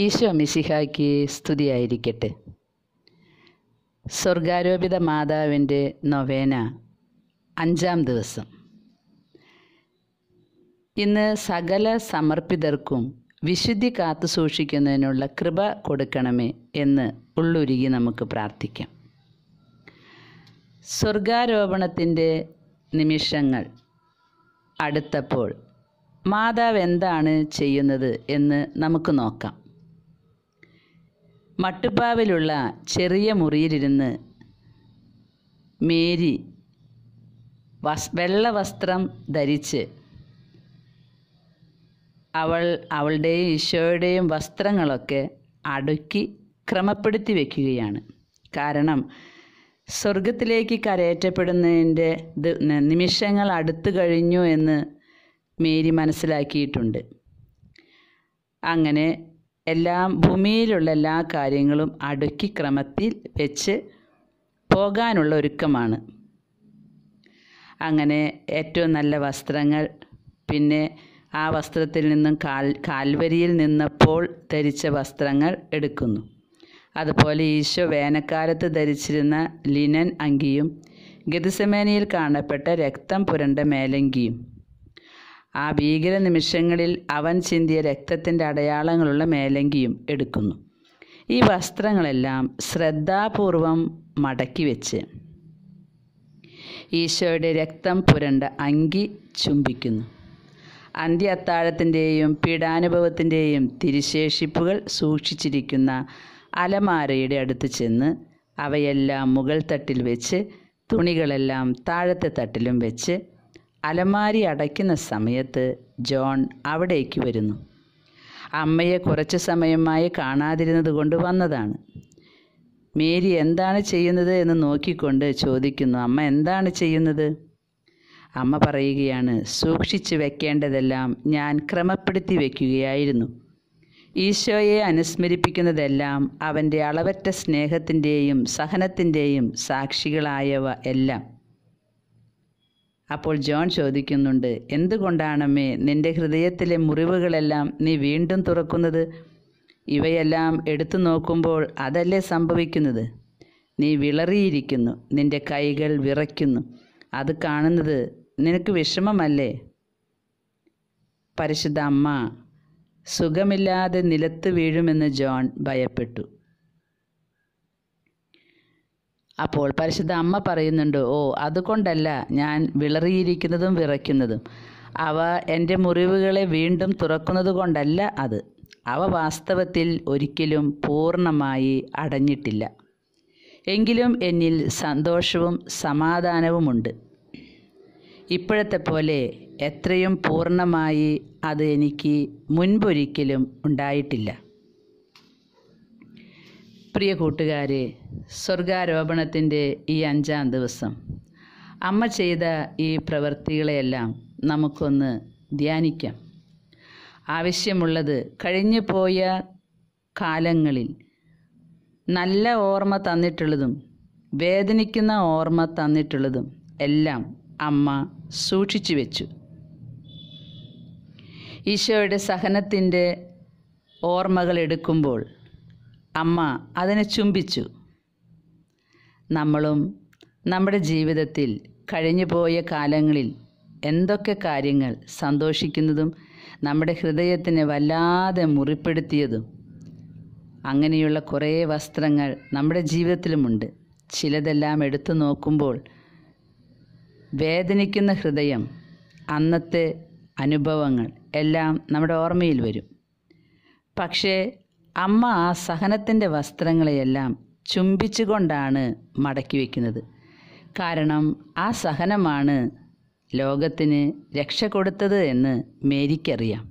ഈശോ മിശിഹായ്ക്ക് സ്തുതിയായിരിക്കട്ടെ സ്വർഗാരോപിത മാതാവിൻ്റെ നൊവേന അഞ്ചാം ദിവസം ഇന്ന് സകല സമർപ്പിതർക്കും വിശുദ്ധി കാത്തു സൂക്ഷിക്കുന്നതിനുള്ള കൃപ കൊടുക്കണമേ എന്ന് ഉള്ളുരുകി നമുക്ക് പ്രാർത്ഥിക്കാം സ്വർഗാരോപണത്തിൻ്റെ നിമിഷങ്ങൾ അടുത്തപ്പോൾ മാതാവ് എന്താണ് ചെയ്യുന്നത് എന്ന് നമുക്ക് നോക്കാം മട്ടുപ്പാവിലുള്ള ചെറിയ മുറിയിലിരുന്ന് മേരി വസ് വെള്ള വസ്ത്രം ധരിച്ച് അവൾ അവളുടെയും ഈശോയുടെയും വസ്ത്രങ്ങളൊക്കെ അടുക്കി ക്രമപ്പെടുത്തി വയ്ക്കുകയാണ് കാരണം സ്വർഗത്തിലേക്ക് കരയറ്റപ്പെടുന്നതിൻ്റെ നിമിഷങ്ങൾ അടുത്തു കഴിഞ്ഞു എന്ന് മേരി മനസ്സിലാക്കിയിട്ടുണ്ട് അങ്ങനെ എല്ലാം ഭൂമിയിലുള്ള എല്ലാ കാര്യങ്ങളും അടുക്കി ക്രമത്തിൽ വെച്ച് പോകാനുള്ള ഒരുക്കമാണ് അങ്ങനെ ഏറ്റവും നല്ല വസ്ത്രങ്ങൾ പിന്നെ ആ വസ്ത്രത്തിൽ നിന്നും കാൽ കാൽവരിയിൽ നിന്നപ്പോൾ ധരിച്ച വസ്ത്രങ്ങൾ എടുക്കുന്നു അതുപോലെ ഈശോ വേനൽക്കാലത്ത് ധരിച്ചിരുന്ന ലിനൻ അങ്കിയും ഗതിസമേനയിൽ കാണപ്പെട്ട രക്തം പുരണ്ട മേലങ്കിയും ആ ഭീകര നിമിഷങ്ങളിൽ അവൻ ചിന്തിയ രക്തത്തിൻ്റെ അടയാളങ്ങളുള്ള മേലങ്കിയും എടുക്കുന്നു ഈ വസ്ത്രങ്ങളെല്ലാം ശ്രദ്ധാപൂർവം മടക്കി വെച്ച് ഈശോയുടെ രക്തം പുരണ്ട അങ്കി ചുംബിക്കുന്നു അന്ത്യ അത്താഴത്തിൻ്റെയും പീഡാനുഭവത്തിൻ്റെയും തിരിശേഷിപ്പുകൾ സൂക്ഷിച്ചിരിക്കുന്ന അലമാരയുടെ അടുത്ത് ചെന്ന് അവയെല്ലാം മുകൾ തട്ടിൽ വെച്ച് തുണികളെല്ലാം താഴത്തെ തട്ടിലും വെച്ച് അലമാരി അടയ്ക്കുന്ന സമയത്ത് ജോൺ അവിടേക്ക് വരുന്നു അമ്മയെ കുറച്ച് സമയമായി കാണാതിരുന്നത് കൊണ്ട് വന്നതാണ് മേരി എന്താണ് ചെയ്യുന്നത് എന്ന് നോക്കിക്കൊണ്ട് ചോദിക്കുന്നു അമ്മ എന്താണ് ചെയ്യുന്നത് അമ്മ പറയുകയാണ് സൂക്ഷിച്ചു വെക്കേണ്ടതെല്ലാം ഞാൻ ക്രമപ്പെടുത്തി വയ്ക്കുകയായിരുന്നു ഈശോയെ അനുസ്മരിപ്പിക്കുന്നതെല്ലാം അവൻ്റെ അളവറ്റ സ്നേഹത്തിൻ്റെയും സഹനത്തിൻ്റെയും സാക്ഷികളായവ എല്ലാം അപ്പോൾ ജോൺ ചോദിക്കുന്നുണ്ട് എന്തുകൊണ്ടാണമ്മേ നിന്റെ ഹൃദയത്തിലെ മുറിവുകളെല്ലാം നീ വീണ്ടും തുറക്കുന്നത് ഇവയെല്ലാം എടുത്തു നോക്കുമ്പോൾ അതല്ലേ സംഭവിക്കുന്നത് നീ വിളറിയിരിക്കുന്നു നിന്റെ കൈകൾ വിറയ്ക്കുന്നു അത് കാണുന്നത് നിനക്ക് വിഷമമല്ലേ പരിശുദ്ധ അമ്മ സുഖമില്ലാതെ നിലത്ത് വീഴുമെന്ന് ജോൺ ഭയപ്പെട്ടു അപ്പോൾ പരിശുദ്ധ അമ്മ പറയുന്നുണ്ട് ഓ അതുകൊണ്ടല്ല ഞാൻ വിളറിയിരിക്കുന്നതും വിറയ്ക്കുന്നതും അവ എൻ്റെ മുറിവുകളെ വീണ്ടും തുറക്കുന്നത് കൊണ്ടല്ല അത് അവ വാസ്തവത്തിൽ ഒരിക്കലും പൂർണ്ണമായി അടഞ്ഞിട്ടില്ല എങ്കിലും എന്നിൽ സന്തോഷവും സമാധാനവുമുണ്ട് ഇപ്പോഴത്തെ പോലെ എത്രയും പൂർണ്ണമായി അത് എനിക്ക് മുൻപൊരിക്കലും ഉണ്ടായിട്ടില്ല പ്രിയ കൂട്ടുകാരെ സ്വർഗാരോപണത്തിൻ്റെ ഈ അഞ്ചാം ദിവസം അമ്മ ചെയ്ത ഈ പ്രവൃത്തികളെയെല്ലാം നമുക്കൊന്ന് ധ്യാനിക്കാം ആവശ്യമുള്ളത് കഴിഞ്ഞു പോയ കാലങ്ങളിൽ നല്ല ഓർമ്മ തന്നിട്ടുള്ളതും വേദനിക്കുന്ന ഓർമ്മ തന്നിട്ടുള്ളതും എല്ലാം അമ്മ സൂക്ഷിച്ചു വെച്ചു ഈശോയുടെ സഹനത്തിൻ്റെ ഓർമ്മകൾ എടുക്കുമ്പോൾ അമ്മ അതിനെ ചുംബിച്ചു നമ്മളും നമ്മുടെ ജീവിതത്തിൽ കഴിഞ്ഞുപോയ കാലങ്ങളിൽ എന്തൊക്കെ കാര്യങ്ങൾ സന്തോഷിക്കുന്നതും നമ്മുടെ ഹൃദയത്തിനെ വല്ലാതെ മുറിപ്പെടുത്തിയതും അങ്ങനെയുള്ള കുറേ വസ്ത്രങ്ങൾ നമ്മുടെ ജീവിതത്തിലുമുണ്ട് ചിലതെല്ലാം എടുത്തു നോക്കുമ്പോൾ വേദനിക്കുന്ന ഹൃദയം അന്നത്തെ അനുഭവങ്ങൾ എല്ലാം നമ്മുടെ ഓർമ്മയിൽ വരും പക്ഷേ അമ്മ ആ സഹനത്തിൻ്റെ വസ്ത്രങ്ങളെയെല്ലാം ചുംബിച്ചുകൊണ്ടാണ് മടക്കി വയ്ക്കുന്നത് കാരണം ആ സഹനമാണ് ലോകത്തിന് രക്ഷ കൊടുത്തത് എന്ന് മേരിക്കറിയാം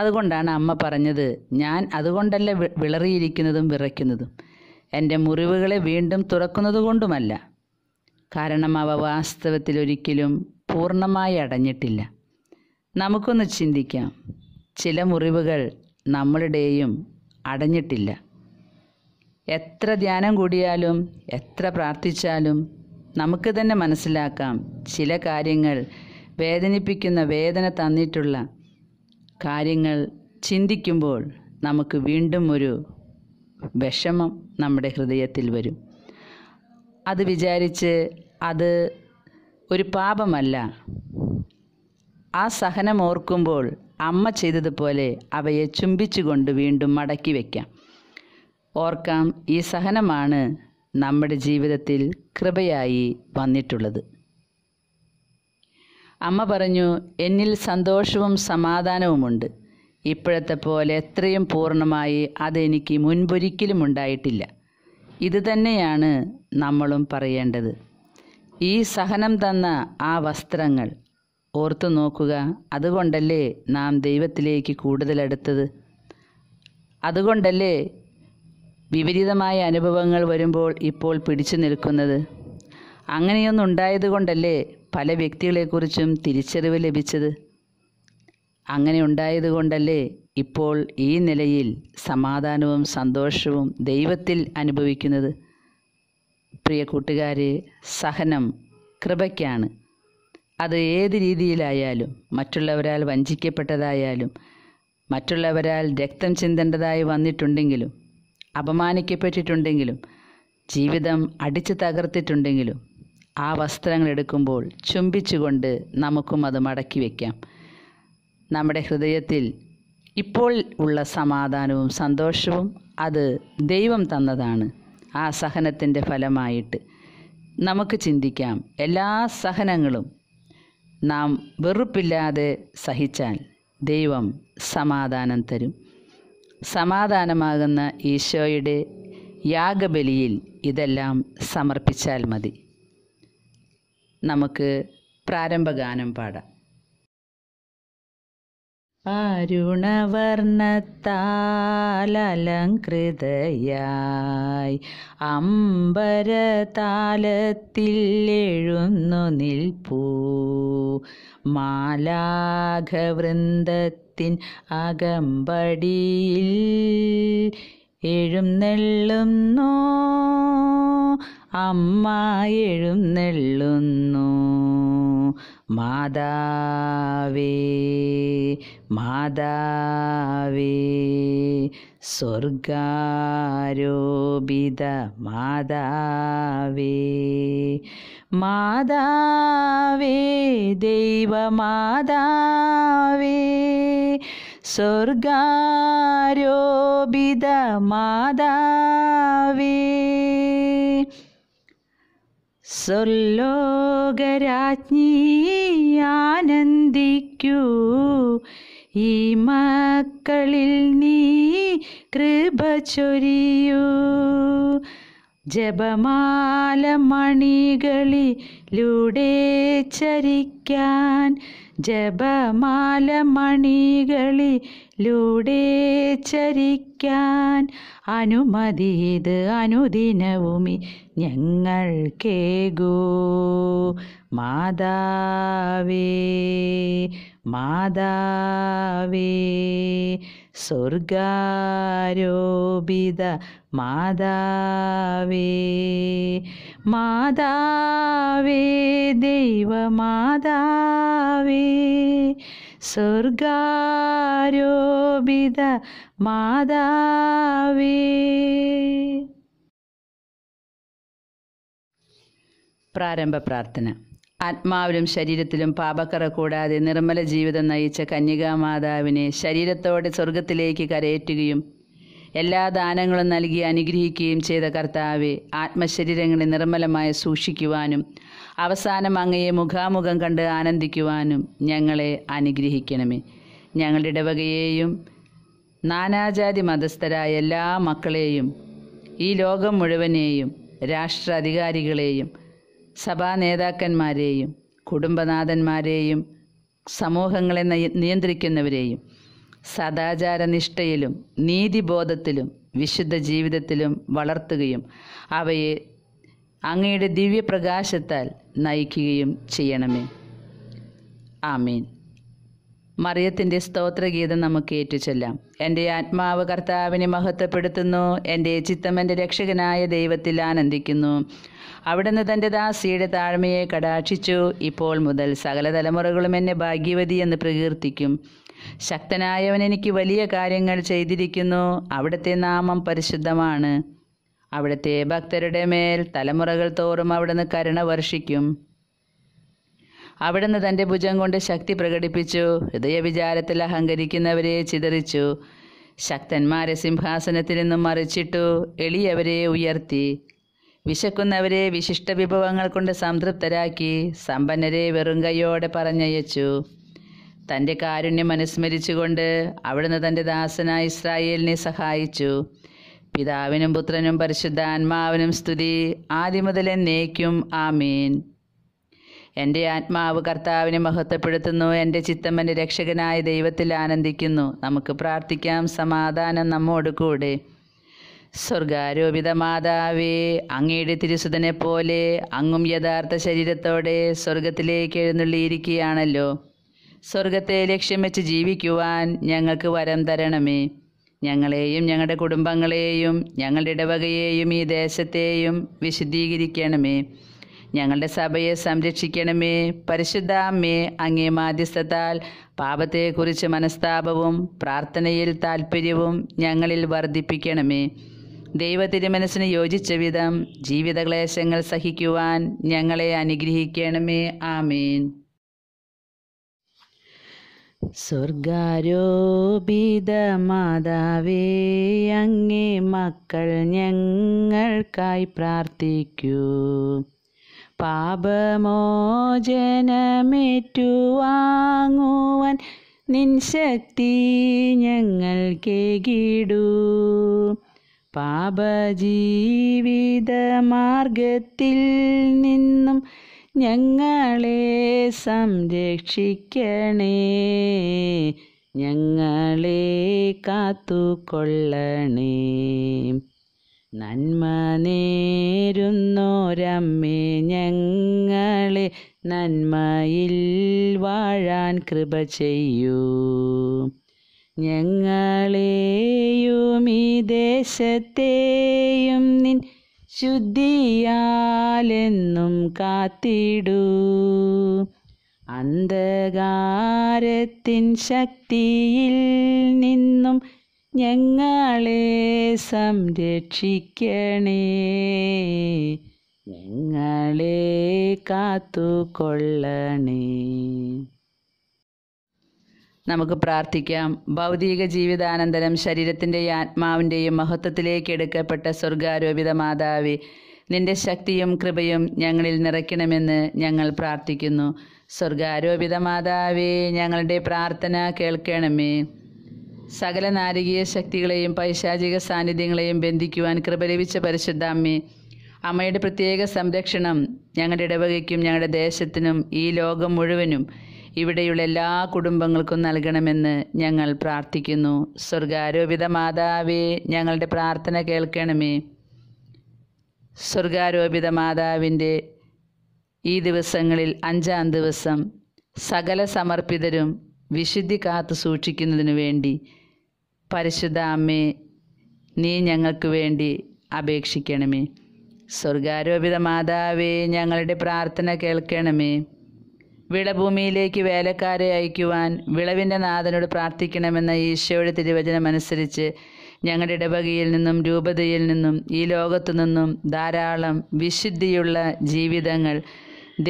അതുകൊണ്ടാണ് അമ്മ പറഞ്ഞത് ഞാൻ അതുകൊണ്ടല്ല വിളറിയിരിക്കുന്നതും വിറയ്ക്കുന്നതും എൻ്റെ മുറിവുകളെ വീണ്ടും തുറക്കുന്നതുകൊണ്ടുമല്ല കാരണം അവ വാസ്തവത്തിൽ ഒരിക്കലും പൂർണ്ണമായി അടഞ്ഞിട്ടില്ല നമുക്കൊന്ന് ചിന്തിക്കാം ചില മുറിവുകൾ നമ്മളുടെയും അടഞ്ഞിട്ടില്ല എത്ര ധ്യാനം കൂടിയാലും എത്ര പ്രാർത്ഥിച്ചാലും നമുക്ക് തന്നെ മനസ്സിലാക്കാം ചില കാര്യങ്ങൾ വേദനിപ്പിക്കുന്ന വേദന തന്നിട്ടുള്ള കാര്യങ്ങൾ ചിന്തിക്കുമ്പോൾ നമുക്ക് വീണ്ടും ഒരു വിഷമം നമ്മുടെ ഹൃദയത്തിൽ വരും അത് വിചാരിച്ച് അത് ഒരു പാപമല്ല ആ സഹനം ഓർക്കുമ്പോൾ അമ്മ ചെയ്തതുപോലെ അവയെ ചുംബിച്ചുകൊണ്ട് വീണ്ടും മടക്കി വയ്ക്കാം ഓർക്കാം ഈ സഹനമാണ് നമ്മുടെ ജീവിതത്തിൽ കൃപയായി വന്നിട്ടുള്ളത് അമ്മ പറഞ്ഞു എന്നിൽ സന്തോഷവും സമാധാനവുമുണ്ട് ഇപ്പോഴത്തെ പോലെ എത്രയും പൂർണ്ണമായി അതെനിക്ക് മുൻപൊരിക്കലും ഉണ്ടായിട്ടില്ല ഇതുതന്നെയാണ് നമ്മളും പറയേണ്ടത് ഈ സഹനം തന്ന ആ വസ്ത്രങ്ങൾ ഓർത്തു നോക്കുക അതുകൊണ്ടല്ലേ നാം ദൈവത്തിലേക്ക് കൂടുതൽ അടുത്തത് അതുകൊണ്ടല്ലേ വിപരീതമായ അനുഭവങ്ങൾ വരുമ്പോൾ ഇപ്പോൾ പിടിച്ചു നിൽക്കുന്നത് അങ്ങനെയൊന്നും പല വ്യക്തികളെക്കുറിച്ചും തിരിച്ചറിവ് ലഭിച്ചത് അങ്ങനെ ഉണ്ടായതുകൊണ്ടല്ലേ ഇപ്പോൾ ഈ നിലയിൽ സമാധാനവും സന്തോഷവും ദൈവത്തിൽ അനുഭവിക്കുന്നത് പ്രിയ കൂട്ടുകാരെ സഹനം കൃപയ്ക്കാണ് അത് ഏത് രീതിയിലായാലും മറ്റുള്ളവരാൽ വഞ്ചിക്കപ്പെട്ടതായാലും മറ്റുള്ളവരാൽ രക്തം ചിന്തേണ്ടതായി വന്നിട്ടുണ്ടെങ്കിലും അപമാനിക്കപ്പെട്ടിട്ടുണ്ടെങ്കിലും ജീവിതം അടിച്ചു തകർത്തിട്ടുണ്ടെങ്കിലും ആ വസ്ത്രങ്ങൾ എടുക്കുമ്പോൾ ചുംബിച്ചുകൊണ്ട് നമുക്കും അത് മടക്കി വയ്ക്കാം നമ്മുടെ ഹൃദയത്തിൽ ഇപ്പോൾ ഉള്ള സമാധാനവും സന്തോഷവും അത് ദൈവം തന്നതാണ് ആ സഹനത്തിൻ്റെ ഫലമായിട്ട് നമുക്ക് ചിന്തിക്കാം എല്ലാ സഹനങ്ങളും നാം വെറുപ്പില്ലാതെ സഹിച്ചാൽ ദൈവം സമാധാനം തരും സമാധാനമാകുന്ന ഈശോയുടെ യാഗബലിയിൽ ഇതെല്ലാം സമർപ്പിച്ചാൽ മതി നമുക്ക് പ്രാരംഭഗാനം പാടാം അരുണവർണത്താലലങ്കൃതയായി അമ്പരതാലത്തിൽ എഴുന്നു നിൽപ്പൂ മാലാഘവൃന്ദത്തിൻ അകമ്പടിയിൽ എഴുന്നെള്ളുന്നു അമ്മ എഴുന്നെള്ളുന്നു മാതാവേ മാതാവേ സ്വർഗാരോപിത മാതാവേ മാതാവേ ദൈവമാതാവേ സ്വർഗാരോപിത മാതാവേ സ്വർലോകരാജ്ഞി ഈ മക്കളിൽ നീ കൃപ ചൊരിയൂ ജപമാല മണികളിലൂടെ ചരിക്കാൻ ജപമാല മണികളിലൂടെ ചരിക്കാൻ അനുമതിയത് അനുദിനവുമി ഞങ്ങൾ ഞങ്ങൾക്കേകൂ മാതാവേ മാതാവേ സ്വർഗാരോപിത മാതാവേ മാതാവേ മാതാവേ സ്വർഗാരോപിത മാതാവേ പ്രാരംഭ പ്രാർത്ഥന ആത്മാവിലും ശരീരത്തിലും പാപക്കറ കൂടാതെ നിർമ്മല ജീവിതം നയിച്ച കന്യകാമാതാവിനെ ശരീരത്തോടെ സ്വർഗത്തിലേക്ക് കരയേറ്റുകയും എല്ലാ ദാനങ്ങളും നൽകി അനുഗ്രഹിക്കുകയും ചെയ്ത കർത്താവെ ആത്മശരീരങ്ങളെ നിർമ്മലമായി സൂക്ഷിക്കുവാനും അവസാനം അങ്ങയെ മുഖാമുഖം കണ്ട് ആനന്ദിക്കുവാനും ഞങ്ങളെ അനുഗ്രഹിക്കണമേ ഞങ്ങളുടെ ഇടവകയെയും നാനാജാതി മതസ്ഥരായ എല്ലാ മക്കളെയും ഈ ലോകം മുഴുവനെയും രാഷ്ട്ര അധികാരികളെയും സഭാ നേതാക്കന്മാരെയും കുടുംബനാഥന്മാരെയും സമൂഹങ്ങളെ നിയന്ത്രിക്കുന്നവരെയും സദാചാരനിഷ്ഠയിലും നീതിബോധത്തിലും വിശുദ്ധ ജീവിതത്തിലും വളർത്തുകയും അവയെ അങ്ങയുടെ ദിവ്യപ്രകാശത്താൽ നയിക്കുകയും ചെയ്യണമേ ആമീൻ മറിയത്തിൻ്റെ സ്തോത്രഗീതം നമുക്ക് ഏറ്റുചൊല്ലാം എൻ്റെ ആത്മാവ് കർത്താവിനെ മഹത്വപ്പെടുത്തുന്നു എൻ്റെ ചിത്തം എൻ്റെ രക്ഷകനായ ദൈവത്തിൽ ആനന്ദിക്കുന്നു അവിടുന്ന് തൻ്റെ ദാസിയുടെ താഴ്മയെ കടാക്ഷിച്ചു ഇപ്പോൾ മുതൽ സകല തലമുറകളും എന്നെ ഭാഗ്യവതി എന്ന് പ്രകീർത്തിക്കും ശക്തനായവൻ എനിക്ക് വലിയ കാര്യങ്ങൾ ചെയ്തിരിക്കുന്നു അവിടുത്തെ നാമം പരിശുദ്ധമാണ് അവിടുത്തെ ഭക്തരുടെ മേൽ തലമുറകൾ തോറും അവിടുന്ന് കരുണ വർഷിക്കും അവിടുന്ന് തൻ്റെ ഭുജം കൊണ്ട് ശക്തി പ്രകടിപ്പിച്ചു ഹൃദയവിചാരത്തിൽ അഹങ്കരിക്കുന്നവരെ ചിതറിച്ചു ശക്തന്മാരെ സിംഹാസനത്തിൽ നിന്നും മറിച്ചിട്ടു എളിയവരെ ഉയർത്തി വിശക്കുന്നവരെ വിശിഷ്ട വിഭവങ്ങൾ കൊണ്ട് സംതൃപ്തരാക്കി സമ്പന്നരെ വെറും കൈയോടെ പറഞ്ഞയച്ചു തൻ്റെ കാരുണ്യം അനുസ്മരിച്ചുകൊണ്ട് അവിടുന്ന് തൻ്റെ ദാസനായ ഇസ്രായേലിനെ സഹായിച്ചു പിതാവിനും പുത്രനും പരിശുദ്ധ ആത്മാവിനും സ്തുതി എന്നേക്കും ആമീൻ എൻ്റെ ആത്മാവ് കർത്താവിനെ മഹത്വപ്പെടുത്തുന്നു എൻ്റെ ചിത്തം എൻ്റെ രക്ഷകനായ ദൈവത്തിൽ ആനന്ദിക്കുന്നു നമുക്ക് പ്രാർത്ഥിക്കാം സമാധാനം നമ്മോട് കൂടെ സ്വർഗാരോപിത മാതാവേ അങ്ങയുടെ തിരുസുതനെ പോലെ അങ്ങും യഥാർത്ഥ ശരീരത്തോടെ സ്വർഗത്തിലേക്ക് എഴുന്നള്ളിയിരിക്കുകയാണല്ലോ സ്വർഗത്തെ ലക്ഷ്യം വെച്ച് ജീവിക്കുവാൻ ഞങ്ങൾക്ക് വരം തരണമേ ഞങ്ങളെയും ഞങ്ങളുടെ കുടുംബങ്ങളെയും ഞങ്ങളുടെ ഇടവകയെയും ഈ ദേശത്തെയും വിശുദ്ധീകരിക്കണമേ ഞങ്ങളുടെ സഭയെ സംരക്ഷിക്കണമേ പരിശുദ്ധാമ്മേ അങ്ങേ മാധ്യസ്ഥത്താൽ പാപത്തെക്കുറിച്ച് മനസ്താപവും പ്രാർത്ഥനയിൽ താൽപ്പര്യവും ഞങ്ങളിൽ വർദ്ധിപ്പിക്കണമേ ദൈവ തിരുമനസ്സിന് യോജിച്ച വിധം ജീവിതക്ലേശങ്ങൾ സഹിക്കുവാൻ ഞങ്ങളെ അനുഗ്രഹിക്കണമേ ആമീൻ സ്വർഗാരോപിത മാതാവേ അങ്ങേ മക്കൾ ഞങ്ങൾക്കായി പ്രാർത്ഥിക്കൂ പാപമോചനമേറ്റുവാങ്ങുവാൻ നിൻ ശക്തി ഞങ്ങൾക്ക് പാപജീവിത മാർഗത്തിൽ നിന്നും ഞങ്ങളെ സംരക്ഷിക്കണേ ഞങ്ങളെ കാത്തുകൊള്ളണേ നന്മ നേരുന്നോരമ്മേ ഞങ്ങളെ നന്മയിൽ വാഴാൻ കൃപ ചെയ്യൂ ഞങ്ങളെയും ഈ ദേശത്തെയും നിൻ ശുദ്ധിയാലെന്നും കാത്തിടൂ അന്ധകാരത്തിൻ ശക്തിയിൽ നിന്നും ഞങ്ങളെ സംരക്ഷിക്കണേ ഞങ്ങളെ കാത്തുകൊള്ളണേ നമുക്ക് പ്രാർത്ഥിക്കാം ഭൗതിക ജീവിതാനന്തരം ശരീരത്തിൻ്റെയും ആത്മാവിൻ്റെയും മഹത്വത്തിലേക്ക് എടുക്കപ്പെട്ട സ്വർഗാരോപിത മാതാവി നിന്റെ ശക്തിയും കൃപയും ഞങ്ങളിൽ നിറയ്ക്കണമെന്ന് ഞങ്ങൾ പ്രാർത്ഥിക്കുന്നു സ്വർഗാരോപിത മാതാവേ ഞങ്ങളുടെ പ്രാർത്ഥന കേൾക്കണമേ സകല നാരകീയ ശക്തികളെയും പൈശാചിക സാന്നിധ്യങ്ങളെയും ബന്ധിക്കുവാൻ കൃപ ലഭിച്ച പരിശുദ്ധ അമ്മേ അമ്മയുടെ പ്രത്യേക സംരക്ഷണം ഞങ്ങളുടെ ഇടവകയ്ക്കും ഞങ്ങളുടെ ദേശത്തിനും ഈ ലോകം മുഴുവനും ഇവിടെയുള്ള എല്ലാ കുടുംബങ്ങൾക്കും നൽകണമെന്ന് ഞങ്ങൾ പ്രാർത്ഥിക്കുന്നു സ്വർഗാരോപിത മാതാവേ ഞങ്ങളുടെ പ്രാർത്ഥന കേൾക്കണമേ സ്വർഗാരോപിത മാതാവിൻ്റെ ഈ ദിവസങ്ങളിൽ അഞ്ചാം ദിവസം സകല സമർപ്പിതരും വിശുദ്ധി കാത്തു സൂക്ഷിക്കുന്നതിനു വേണ്ടി പരിശുദ്ധ അമ്മേ നീ ഞങ്ങൾക്ക് വേണ്ടി അപേക്ഷിക്കണമേ സ്വർഗാരോപിത മാതാവേ ഞങ്ങളുടെ പ്രാർത്ഥന കേൾക്കണമേ വിളഭൂമിയിലേക്ക് വേലക്കാരെ അയക്കുവാൻ വിളവിൻ്റെ നാഥനോട് പ്രാർത്ഥിക്കണമെന്ന ഈശോയുടെ തിരുവചനം അനുസരിച്ച് ഞങ്ങളുടെ ഇടവകയിൽ നിന്നും രൂപതയിൽ നിന്നും ഈ ലോകത്തു നിന്നും ധാരാളം വിശുദ്ധിയുള്ള ജീവിതങ്ങൾ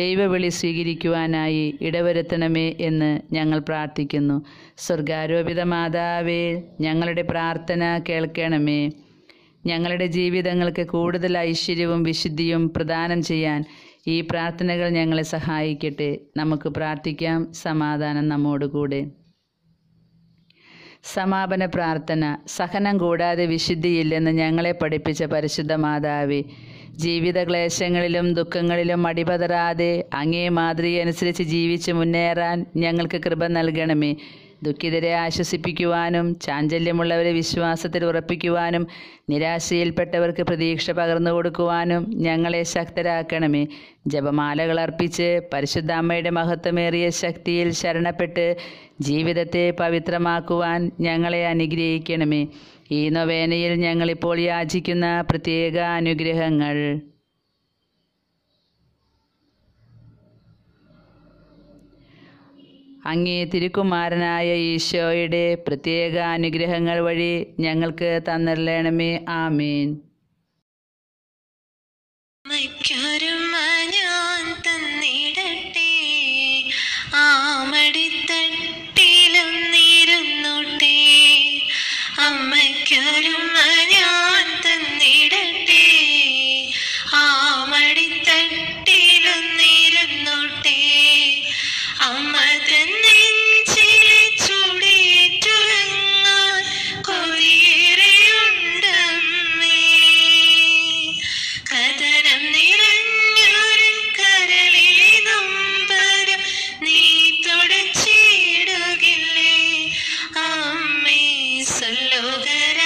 ദൈവവിളി സ്വീകരിക്കുവാനായി ഇടവരുത്തണമേ എന്ന് ഞങ്ങൾ പ്രാർത്ഥിക്കുന്നു സ്വർഗാരോപിത മാതാവേ ഞങ്ങളുടെ പ്രാർത്ഥന കേൾക്കണമേ ഞങ്ങളുടെ ജീവിതങ്ങൾക്ക് കൂടുതൽ ഐശ്വര്യവും വിശുദ്ധിയും പ്രദാനം ചെയ്യാൻ ഈ പ്രാർത്ഥനകൾ ഞങ്ങളെ സഹായിക്കട്ടെ നമുക്ക് പ്രാർത്ഥിക്കാം സമാധാനം നമ്മോട് കൂടെ സമാപന പ്രാർത്ഥന സഹനം കൂടാതെ വിശുദ്ധിയില്ലെന്ന് ഞങ്ങളെ പഠിപ്പിച്ച പരിശുദ്ധ മാതാവി ജീവിത ക്ലേശങ്ങളിലും ദുഃഖങ്ങളിലും അടിപതറാതെ അങ്ങേ മാതൃക അനുസരിച്ച് ജീവിച്ച് മുന്നേറാൻ ഞങ്ങൾക്ക് കൃപ നൽകണമേ ദുഃഖിതരെ ആശ്വസിപ്പിക്കുവാനും ചാഞ്ചല്യമുള്ളവരെ വിശ്വാസത്തിൽ ഉറപ്പിക്കുവാനും നിരാശയിൽപ്പെട്ടവർക്ക് പ്രതീക്ഷ പകർന്നു കൊടുക്കുവാനും ഞങ്ങളെ ശക്തരാക്കണമേ ജപമാലകൾ അർപ്പിച്ച് പരിശുദ്ധ അമ്മയുടെ മഹത്വമേറിയ ശക്തിയിൽ ശരണപ്പെട്ട് ജീവിതത്തെ പവിത്രമാക്കുവാൻ ഞങ്ങളെ അനുഗ്രഹിക്കണമേ ഈ നൊവേനയിൽ ഞങ്ങളിപ്പോൾ യാചിക്കുന്ന പ്രത്യേക അനുഗ്രഹങ്ങൾ അങ്ങേ തിരുക്കുമാരനായ ഈശോയുടെ പ്രത്യേക അനുഗ്രഹങ്ങൾ വഴി ഞങ്ങൾക്ക് തന്നിരലണമേ ആമീൻ മറ്റൊരു ഞാൻ തന്നിടട്ടെ ആമടി need